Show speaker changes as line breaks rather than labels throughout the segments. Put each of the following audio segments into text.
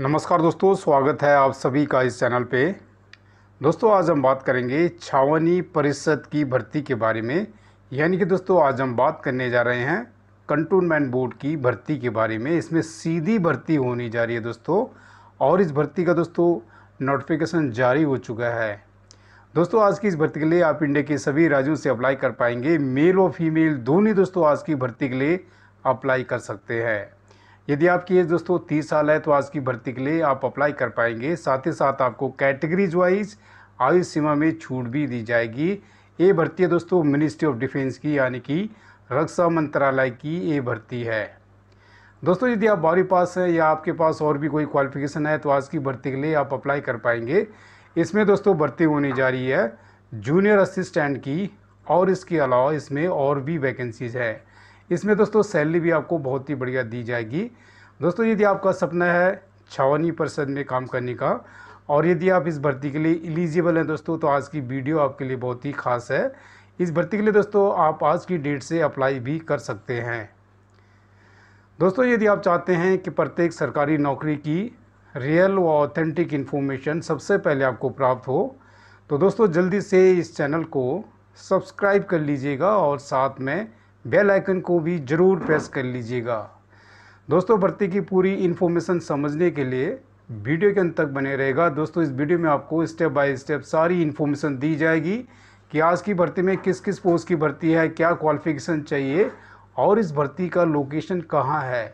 नमस्कार दोस्तों स्वागत है आप सभी का इस चैनल पे दोस्तों आज हम बात करेंगे छावनी परिषद की भर्ती के बारे में यानी कि दोस्तों आज हम बात करने जा रहे हैं कंटोनमेंट बोर्ड की भर्ती के बारे में इसमें सीधी भर्ती होनी जा रही है दोस्तों और इस भर्ती का दोस्तों नोटिफिकेशन जारी हो चुका है दोस्तों आज की इस भर्ती के लिए आप इंडिया के सभी राज्यों से अप्लाई कर पाएंगे मेल और फीमेल दोनों दोस्तों आज की भर्ती के लिए अप्लाई कर सकते हैं यदि आपकी एज दोस्तों तीस साल है तो आज की भर्ती के लिए आप अप्लाई कर पाएंगे साथ ही साथ आपको कैटेगरीज वाइज आयु सीमा में छूट भी दी जाएगी ये भर्ती है दोस्तों मिनिस्ट्री ऑफ डिफेंस की यानी कि रक्षा मंत्रालय की ये भर्ती है दोस्तों यदि आप बारहवीं पास हैं या आपके पास और भी कोई क्वालिफिकेशन है तो आज की भर्ती के लिए आप अप्लाई कर पाएंगे इसमें दोस्तों भर्ती होने जा रही है जूनियर असिस्टेंट की और इसके अलावा इसमें और भी वैकेंसीज़ है इसमें दोस्तों सैलरी भी आपको बहुत ही बढ़िया दी जाएगी दोस्तों यदि आपका सपना है छावनी परिषद में काम करने का और यदि आप इस भर्ती के लिए एलिजिबल हैं दोस्तों तो आज की वीडियो आपके लिए बहुत ही खास है इस भर्ती के लिए दोस्तों आप आज की डेट से अप्लाई भी कर सकते हैं दोस्तों यदि आप चाहते हैं कि प्रत्येक सरकारी नौकरी की रियल व ऑथेंटिक इन्फॉर्मेशन सबसे पहले आपको प्राप्त हो तो दोस्तों जल्दी से इस चैनल को सब्सक्राइब कर लीजिएगा और साथ में बेल आइकन को भी ज़रूर प्रेस कर लीजिएगा दोस्तों भर्ती की पूरी इन्फॉर्मेशन समझने के लिए वीडियो के अंत तक बने रहेगा दोस्तों इस वीडियो में आपको स्टेप बाय स्टेप सारी इन्फॉर्मेशन दी जाएगी कि आज की भर्ती में किस किस पोस्ट की भर्ती है क्या क्वालिफिकेशन चाहिए और इस भर्ती का लोकेशन कहाँ है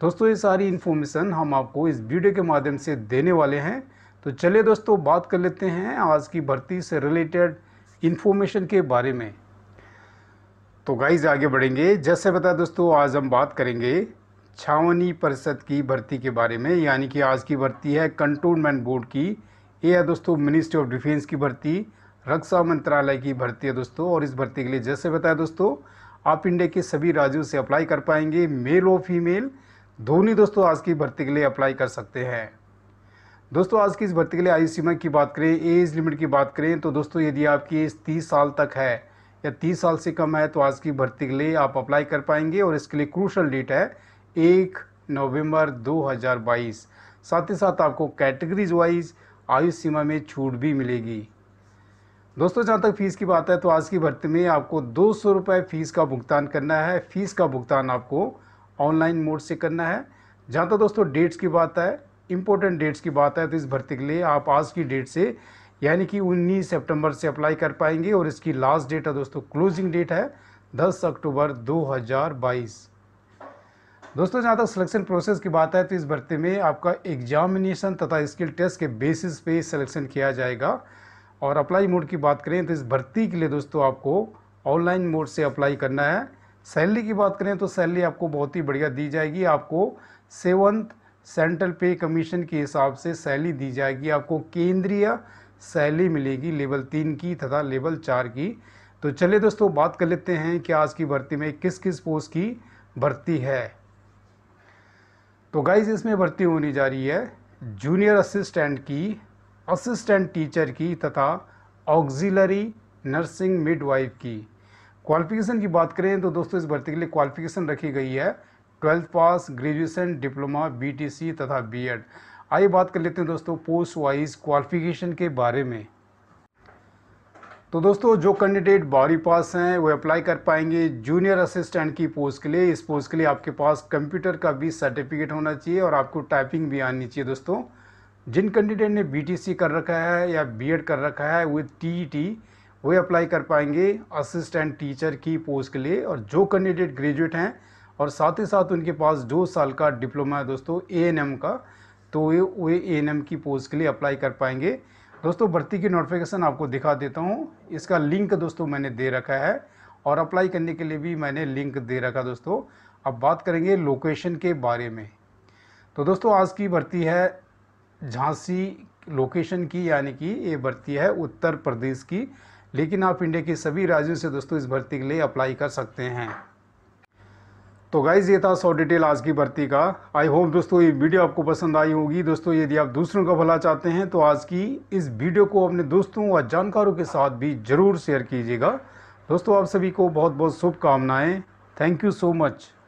दोस्तों ये सारी इन्फॉर्मेशन हम आपको इस वीडियो के माध्यम से देने वाले हैं तो चलिए दोस्तों बात कर लेते हैं आज की भर्ती से रिलेटेड इन्फॉर्मेशन के बारे में तो गाइज आगे बढ़ेंगे जैसे बता दोस्तों आज हम बात करेंगे छावनी परिषद की भर्ती के बारे में यानी कि आज की भर्ती है कंटोनमेंट बोर्ड की ये है दोस्तों मिनिस्ट्री ऑफ डिफेंस की भर्ती रक्षा मंत्रालय की भर्ती है दोस्तों और इस भर्ती के लिए जैसे बताया दोस्तों आप इंडिया के सभी राज्यों से अप्लाई कर पाएंगे मेल और फीमेल दोनों दोस्तों आज की भर्ती के लिए अप्लाई कर सकते हैं दोस्तों आज की इस भर्ती के लिए आयु सीमा की बात करें एज लिमिट की बात करें तो दोस्तों यदि आपकी एज तीस साल तक है या तीस साल से कम है तो आज की भर्ती के लिए आप अप्लाई कर पाएंगे और इसके लिए क्रूशल डेट है एक नवंबर 2022 साथ ही साथ आपको कैटेगरीज वाइज आयु सीमा में छूट भी मिलेगी दोस्तों जहाँ तक फ़ीस की बात है तो आज की भर्ती में आपको दो सौ रुपये फ़ीस का भुगतान करना है फ़ीस का भुगतान आपको ऑनलाइन मोड से करना है जहाँ तक दोस्तों डेट्स की बात है इम्पोर्टेंट डेट्स की बात है तो इस भर्ती के लिए आप आज की डेट से यानी कि 19 सितंबर से अप्लाई कर पाएंगे और इसकी लास्ट डेट है दोस्तों क्लोजिंग डेट है 10 अक्टूबर 2022 दोस्तों जहाँ तक सिलेक्शन प्रोसेस की बात है तो इस भर्ती में आपका एग्जामिनेशन तथा स्किल टेस्ट के बेसिस पे सिलेक्शन किया जाएगा और अप्लाई मोड की बात करें तो इस भर्ती के लिए दोस्तों आपको ऑनलाइन मोड से अप्लाई करना है सैलरी की बात करें तो सैलरी आपको बहुत ही बढ़िया दी जाएगी आपको सेवन्थ सेंट्रल पे कमीशन के हिसाब से सैलरी दी जाएगी आपको केंद्रीय शैली मिलेगी लेवल तीन की तथा लेवल चार की तो चलिए दोस्तों बात कर लेते हैं कि आज की भर्ती में किस किस पोस्ट की भर्ती है तो गाइज इसमें भर्ती होने जा रही है जूनियर असिस्टेंट की असिस्टेंट टीचर की तथा ऑक्जिलरी नर्सिंग मिडवाइफ की क्वालिफिकेशन की बात करें तो दोस्तों इस भर्ती के लिए क्वालिफिकेशन रखी गई है twelfth pass graduation diploma BTC तथा बीएड आइए बात कर लेते हैं दोस्तों पोस्ट वाइज क्वालिफिकेशन के बारे में तो दोस्तों जो कैंडिडेट बारहवीं पास हैं वो अप्लाई कर पाएंगे जूनियर असिस्टेंट की पोस्ट के लिए इस पोस्ट के लिए आपके पास कंप्यूटर का भी सर्टिफिकेट होना चाहिए और आपको टाइपिंग भी आनी चाहिए दोस्तों जिन कैंडिडेट ने बीटीसी कर रखा है या बीएड कर रखा है वे टीईटी वे अप्लाई कर पाएंगे असिस्टेंट टीचर की पोस्ट के लिए और जो कैंडिडेट ग्रेजुएट हैं और साथ ही साथ उनके पास दो साल का डिप्लोमा है दोस्तों ए का तो वे वे ए की पोस्ट के लिए अप्लाई कर पाएंगे दोस्तों भर्ती की नोटिफिकेशन आपको दिखा देता हूँ इसका लिंक दोस्तों मैंने दे रखा है और अप्लाई करने के लिए भी मैंने लिंक दे रखा दोस्तों अब बात करेंगे लोकेशन के बारे में तो दोस्तों आज की भर्ती है झांसी लोकेशन की यानी कि ये भर्ती है उत्तर प्रदेश की लेकिन आप इंडिया के सभी राज्यों से दोस्तों इस भर्ती के लिए अप्लाई कर सकते हैं तो गाइज़ ये था सौ डिटेल आज की भर्ती का आई होप दोस्तों ये वीडियो आपको पसंद आई होगी दोस्तों यदि आप दूसरों का भला चाहते हैं तो आज की इस वीडियो को अपने दोस्तों व जानकारों के साथ भी ज़रूर शेयर कीजिएगा दोस्तों आप सभी को बहुत बहुत शुभकामनाएँ थैंक यू सो मच